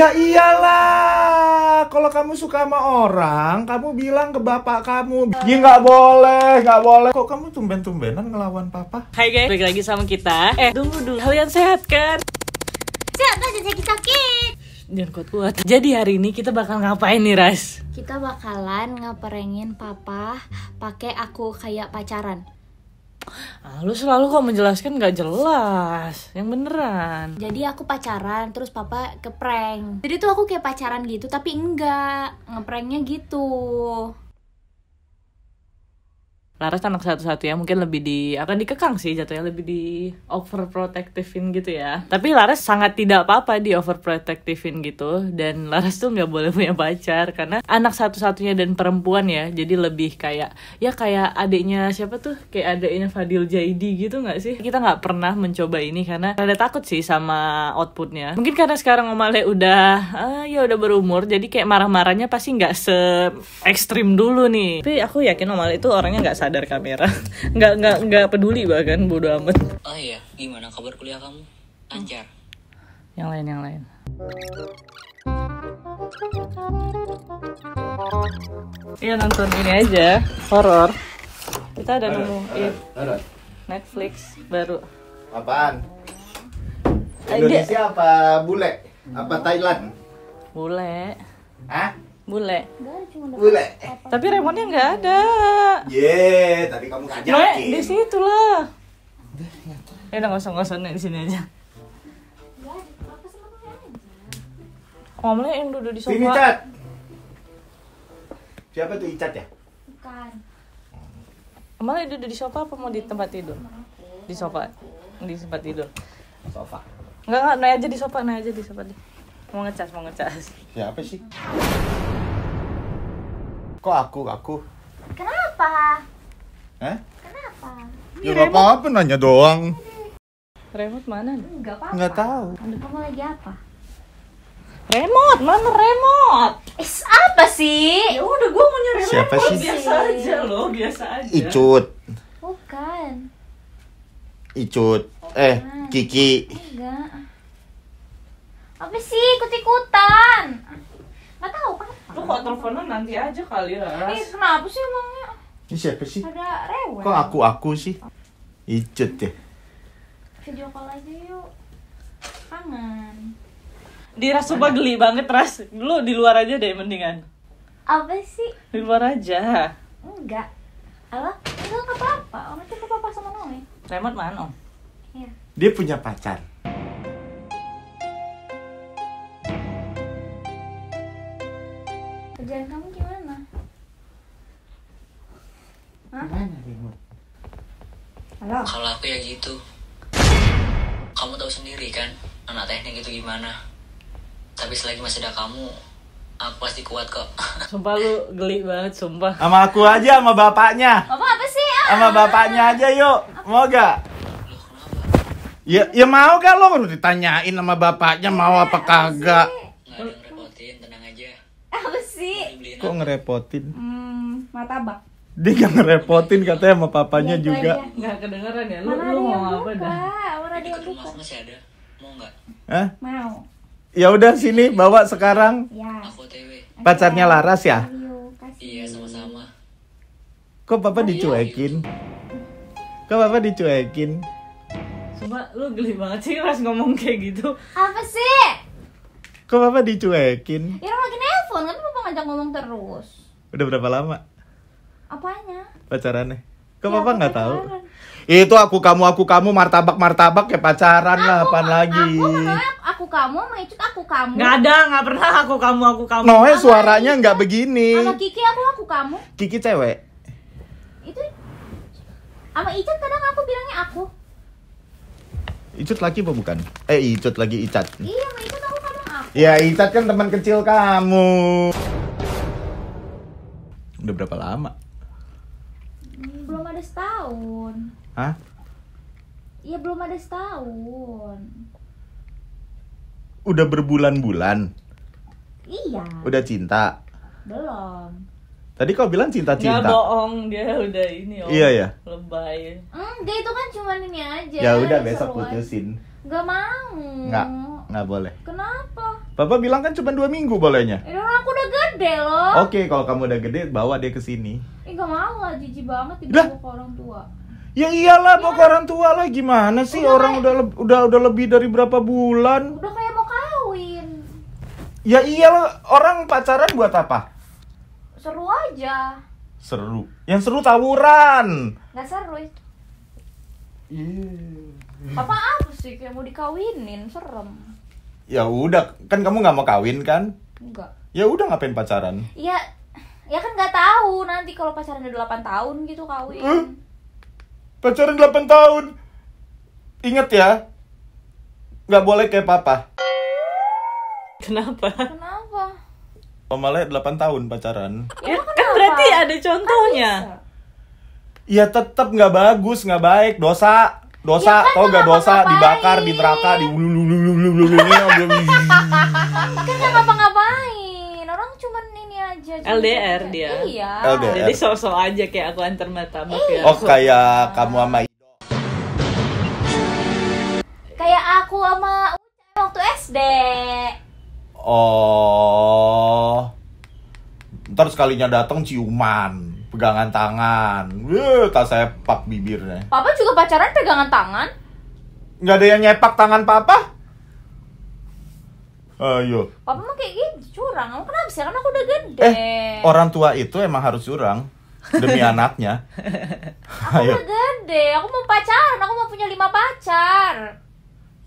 Ya iyalah, kalau kamu suka sama orang, kamu bilang ke bapak kamu, "Ya nggak boleh, nggak boleh." Kok kamu tumben-tumbenan ngelawan papa? Hai guys, balik lagi sama kita. Eh, tunggu dulu, kalian sehat kan? Sehat aja sakit-sakit. Jangan kuat-kuat. Jadi hari ini kita bakal ngapain nih, Ras? Kita bakalan ngeperengin papa pakai aku kayak pacaran ah, lu selalu kok menjelaskan gak jelas yang beneran jadi aku pacaran terus papa ke prank jadi tuh aku kayak pacaran gitu tapi enggak ngepranknya gitu Laras anak satu-satunya mungkin lebih di akan dikekang sih jatuhnya lebih di overprotectivein gitu ya. Tapi Laras sangat tidak apa-apa di overprotectivein gitu dan Laras tuh nggak boleh punya pacar karena anak satu-satunya dan perempuan ya. Jadi lebih kayak ya kayak adiknya siapa tuh kayak adiknya Fadil Jaidi gitu nggak sih? Kita nggak pernah mencoba ini karena ada takut sih sama outputnya. Mungkin karena sekarang Omale udah ah, ya udah berumur jadi kayak marah-marahnya pasti nggak se ekstrim dulu nih. Tapi aku yakin Omale itu orangnya nggak sadar sadar kamera nggak nggak nggak peduli bahkan bodo amat oh iya gimana kabar kuliah kamu lancar yang lain yang lain Iya nonton ini aja horor. Kita ada nemu Netflix baru. Apaan? Indonesia apa bule? Apa Thailand? Bule. Hah? Bule. Bule. Tapi remote-nya enggak ada. Iya. Ye, yeah, tadi kamu ngajakin. Nah, di situ lah. Ya udah nggak usah nggak usah di sini aja. Ngomongnya yang duduk di sofa. Siapa tuh Icat ya? Bukan. Malah duduk di sofa apa mau di tempat tidur? Di sofa. Di tempat tidur. Sofa. Enggak, enggak, naik aja di sofa, naik aja di sofa deh. Mau ngecas, mau ngecas. Siapa sih? Kok aku? Aku. Kenapa? Eh? Kenapa? Ya nggak apa-apa nanya doang. Remote mana? Enggak apa-apa. Enggak tahu. Kamu lagi apa? Remote, mana remote? Is apa sih? Ya udah gua mau nyari Siapa remote. Sih? Biasa aja loh, biasa aja. Icut. Bukan. Icut. Bukan. Eh, Kiki. Enggak. Apa sih ikut-ikutan? nggak tahu kan lu kok teleponan nanti aja kali ya eh, kenapa sih emangnya ini siapa sih ada rewel kok aku aku sih icut ya video call aja yuk kangen Dira gue geli banget ras lu di luar aja deh mendingan apa sih di luar aja enggak Alah, enggak apa-apa. Orang itu apa-apa sama Noe. remot mana, Om? Iya. Dia punya pacar. kerjaan kamu gimana? Gimana bingung? Halo. Kalau aku ya gitu. Kamu tahu sendiri kan, anak teknik itu gimana? Tapi selagi masih ada kamu, aku pasti kuat kok. Sumpah lu geli banget, sumpah. Sama aku aja, sama bapaknya. Bapak apa sih? Ah. Sama bapaknya aja yuk, mau gak? Ya, ya mau gak lo ditanyain sama bapaknya iya, mau apa kagak? Nggak ada yang repotin, tenang aja apa sih kok ngerepotin hmm, mata bak dia gak ngerepotin katanya sama papanya ya, juga iya. Gak kedengeran ya lu, lu mau apa dah mana ada yang buka masih ada mau nggak Hah? mau ya udah sini bawa sekarang ya. Aku pacarnya Laras ya iya sama-sama kok papa dicuekin kok papa dicuekin Coba lu geli banget sih pas ngomong kayak gitu Apa sih? Kok papa dicuekin? Ya telepon kan papa ngajak ngomong terus udah berapa lama apanya pacarannya kok ya, papa nggak tahu itu aku kamu aku kamu martabak martabak ya pacaran aku, lah apa lagi aku ya, aku kamu mecut aku kamu nggak ada nggak pernah aku kamu aku kamu Noe suaranya nggak begini sama Kiki aku aku kamu Kiki cewek itu sama Icat kadang aku bilangnya aku Icat lagi apa bukan? Eh Icat lagi Icat Iya sama icat aku Ya Itat kan teman kecil kamu. Udah berapa lama? Belum ada setahun. Hah? Iya belum ada setahun. Udah berbulan-bulan. Iya. Udah cinta. Belum. Tadi kau bilang cinta-cinta. Enggak bohong, dia udah ini om. Oh, iya ya. Lebay. Enggak, itu kan cuma ini aja. Ya udah besok putusin. Gak mau. Enggak, enggak boleh. Kenapa? Bapak bilang kan cuma dua minggu bolehnya. Eh, aku udah gede loh. Oke, okay, kalau kamu udah gede, bawa dia ke sini. Eh, mau lah, jijik banget dibawa ke orang tua. Ya iyalah, ya. ke orang tua lah gimana sih? Udah orang kayak... udah udah udah lebih dari berapa bulan? Udah kayak mau kawin. Ya iyalah, orang pacaran buat apa? Seru aja. Seru. Yang seru tawuran. Gak seru itu. Iya. Yeah. Apa apa sih kayak mau dikawinin, serem ya udah kan kamu nggak mau kawin kan enggak ya udah ngapain pacaran ya ya kan nggak tahu nanti kalau pacaran udah delapan tahun gitu kawin huh? pacaran delapan tahun inget ya nggak boleh kayak papa kenapa kenapa Pemale oh, delapan tahun pacaran ya, kan, berarti ada kan contohnya kan ya tetap nggak bagus nggak baik dosa dosa ya kan, tau gak dosa ngapain? dibakar di neraka di kan gak ngapa-ngapain orang cuman ini aja LDR dia iya LDR. jadi sosok aja kayak aku antar martabak eh. ya oh kayak kamu sama kayak aku sama waktu SD oh ntar sekalinya datang ciuman pegangan tangan. Wuh, tak saya pak bibirnya. Papa juga pacaran pegangan tangan? Nggak ada yang nyepak tangan papa? Ayo. Papa mah kayak gini curang. Kamu kenapa sih? Karena aku udah gede. Eh, orang tua itu emang harus curang demi anaknya. aku udah gede. Aku mau pacaran. Aku mau punya lima pacar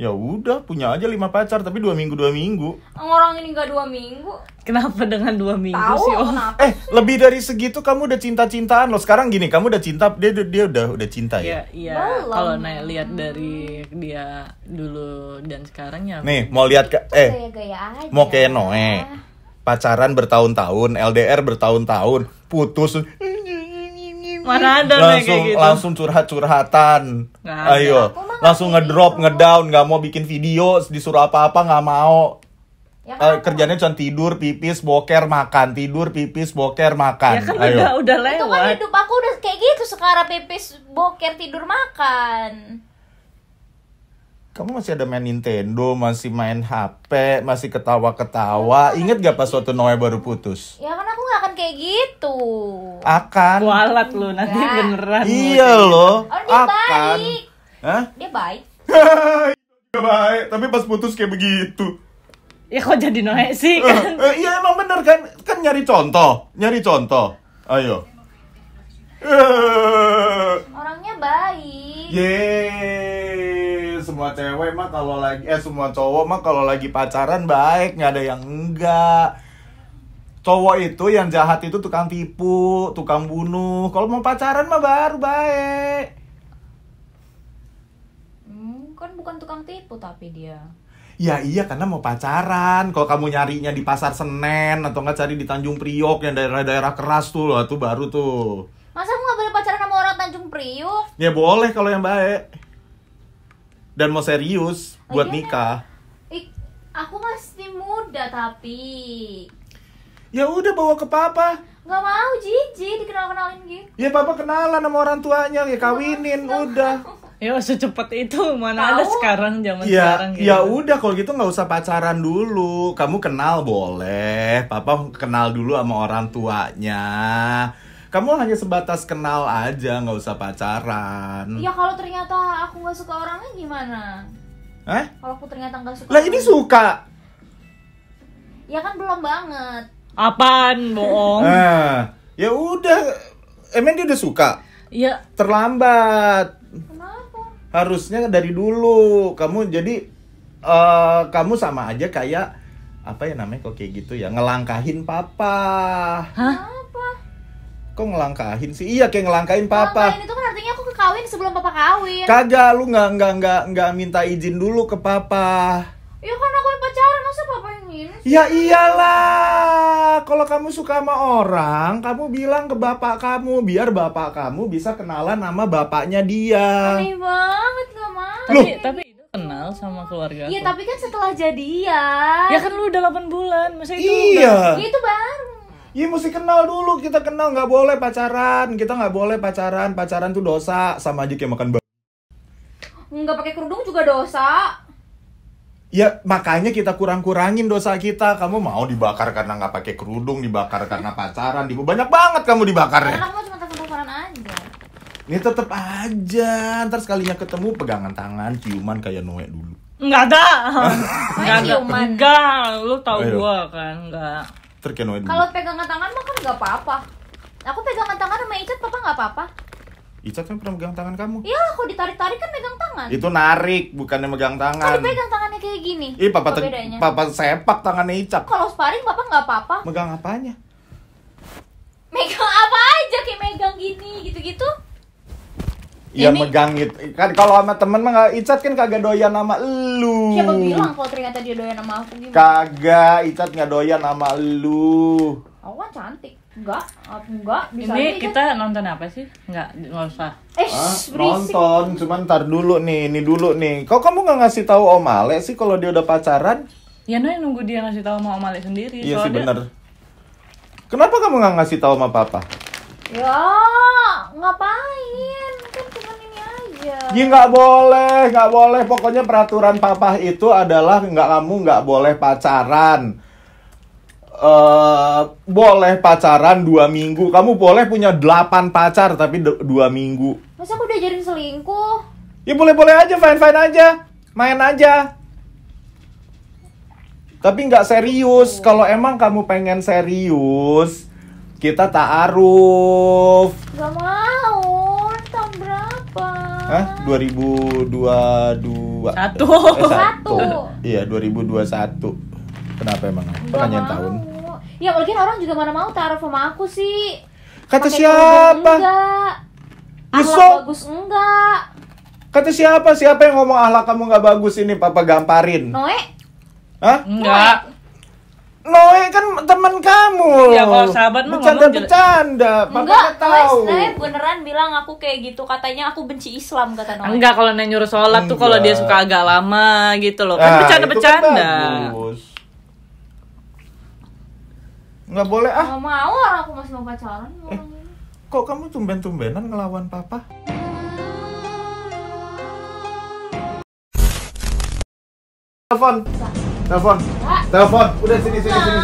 ya udah punya aja lima pacar tapi dua minggu dua minggu orang ini gak dua minggu kenapa dengan dua minggu Tau, sih Oh? eh sih? lebih dari segitu kamu udah cinta cintaan loh sekarang gini kamu udah cinta dia dia udah udah cinta ya iya ya. kalau naik lihat dari dia dulu dan sekarang ya nih mau lihat ke eh gaya mau kayak Noe pacaran bertahun-tahun LDR bertahun-tahun putus Mana ada langsung kayak gitu. langsung curhat-curhatan. Ayo, langsung ngedrop, ngedown, nggak mau bikin video, disuruh apa-apa nggak mau. Ya uh, kerjanya cuma tidur, pipis, boker, makan, tidur, pipis, boker, makan. Ya kan Ayo. udah udah lewat. Itu kan hidup aku udah kayak gitu sekarang pipis, boker, tidur, makan. Kamu masih ada main Nintendo, masih main HP, masih ketawa-ketawa. Ya, kan? Ingat gak pas waktu Noe baru putus? Ya kan gak akan kayak gitu. Akan. Kualat lu nanti gak. Iya. beneran. Iya lo, gitu. Orang oh, dia baik. Hah? Dia baik. Iya, baik, tapi pas putus kayak begitu. Ya kok jadi noe sih eh, kan? Uh, uh, iya emang bener kan? Kan nyari contoh, nyari contoh. Ayo. Eh. Orangnya baik. Yeay, semua cewek mah kalau lagi eh semua cowok mah kalau lagi pacaran baik, nggak ada yang enggak cowok itu yang jahat itu tukang tipu, tukang bunuh. Kalau mau pacaran mah baru baik. Hmm, kan bukan tukang tipu tapi dia. Ya iya karena mau pacaran. Kalau kamu nyarinya di pasar Senen atau nggak cari di Tanjung Priok yang daerah-daerah keras tuh loh, tuh baru tuh. Masa kamu nggak boleh pacaran sama orang Tanjung Priok? Ya boleh kalau yang baik. Dan mau serius oh buat iya, nikah. Ya, ik, aku masih muda tapi Ya udah bawa ke papa. Gak mau Jiji dikenal-kenalin gitu. Ya papa kenalan sama orang tuanya, ya kawinin Gak udah. Mau. Ya secepat itu mana Tau. ada sekarang zaman ya, sekarang gitu. Ya udah kalau gitu nggak usah pacaran dulu. Kamu kenal boleh. Papa kenal dulu sama orang tuanya. Kamu hanya sebatas kenal aja, nggak usah pacaran. Ya kalau ternyata aku nggak suka orangnya gimana? Eh? Kalau aku ternyata nggak suka. Lah ini suka. Ya kan belum banget Apaan bohong? Nah, ya udah, emang dia udah suka. Iya. Terlambat. Kenapa? Harusnya dari dulu. Kamu jadi uh, kamu sama aja kayak apa ya namanya kok kayak gitu ya ngelangkahin papa. Hah? Apa? Kok ngelangkahin sih? Iya kayak ngelangkahin papa. ini tuh kan artinya aku kekawin sebelum papa kawin. Kagak, lu nggak nggak nggak nggak minta izin dulu ke papa. Iya kan minus ya iyalah kalau kamu suka sama orang kamu bilang ke bapak kamu biar bapak kamu bisa kenalan nama bapaknya dia aneh banget gak mau tapi, tapi kenal sama keluarga Iya tapi kan setelah jadian Ya kan lu udah 8 bulan Masa itu Iya udah... Ya, itu baru Iya mesti kenal dulu Kita kenal nggak boleh pacaran Kita nggak boleh pacaran Pacaran tuh dosa Sama aja kayak makan Nggak pakai kerudung juga dosa Ya makanya kita kurang-kurangin dosa kita. Kamu mau dibakar karena nggak pakai kerudung, dibakar karena pacaran, di banyak banget kamu dibakar. Karena kamu cuma telepon aja. Ini ya, tetep aja, ntar sekalinya ketemu pegangan tangan, ciuman kayak Noe dulu. Enggak ada. Enggak ada. Enggak, lu tau gua kan, enggak. Terkenoe dulu. Kalau pegangan tangan mah kan enggak apa-apa. Aku pegangan tangan sama Icat papa enggak apa-apa. Icat kan pernah megang tangan kamu? Iya, kok ditarik-tarik kan megang tangan. Itu narik, bukannya megang tangan. Kalau pegang tangannya kayak gini? Ih, papa te- papa sepak tangannya Icat. Kalau sparring papa nggak apa-apa. Megang apanya? Megang apa aja kayak megang gini gitu-gitu. Iya megang itu. Kan kalau sama temen mah Icat kan kagak doyan sama lu. Siapa bilang kalau ternyata dia doyan sama aku gimana? Kagak, Icat nggak doyan sama lu. Aku kan cantik. Enggak, uh, enggak bisa Ini kita nonton apa sih? Enggak, enggak usah. Eh, nonton, cuman ntar dulu nih, ini dulu nih. Kok kamu nggak ngasih tahu Om Ale sih kalau dia udah pacaran? Ya nah, nunggu dia ngasih tahu sama Om Ale sendiri. Iya sih bener. Kenapa kamu nggak ngasih tahu sama Papa? Ya, ngapain? Kan cuma ini aja. Ya nggak boleh, nggak boleh. Pokoknya peraturan Papa itu adalah nggak kamu nggak boleh pacaran Uh, boleh pacaran dua minggu kamu boleh punya delapan pacar tapi dua minggu masa aku diajarin selingkuh ya boleh boleh aja fine fine aja main aja tapi nggak serius oh. kalau emang kamu pengen serius kita tak taaruf gak mau tahun berapa Hah? 2022 satu eh, satu iya 2021 Kenapa emang? pertanyaan tahun. Ya mungkin orang juga mana mau taruh sama aku sih. Kata Pake siapa? Enggak. Ahlak bagus enggak. Kata siapa? Siapa yang ngomong ahlak kamu nggak bagus ini? Papa gamparin. Noe? Hah? Enggak. Noe kan teman kamu. Ya kalau sahabat mah bercanda bercanda. Enggak tahu. Noe beneran bilang aku kayak gitu katanya aku benci Islam kata Noe. Enggak kalau nyuruh sholat tuh kalau dia suka agak lama gitu loh. Kan, nah, kan bercanda-bercanda. Nah, bercanda nggak boleh ah nggak mau orang aku masih mau pacaran eh, kok kamu tumben-tumbenan ngelawan papa telepon telepon telepon udah sini sini sini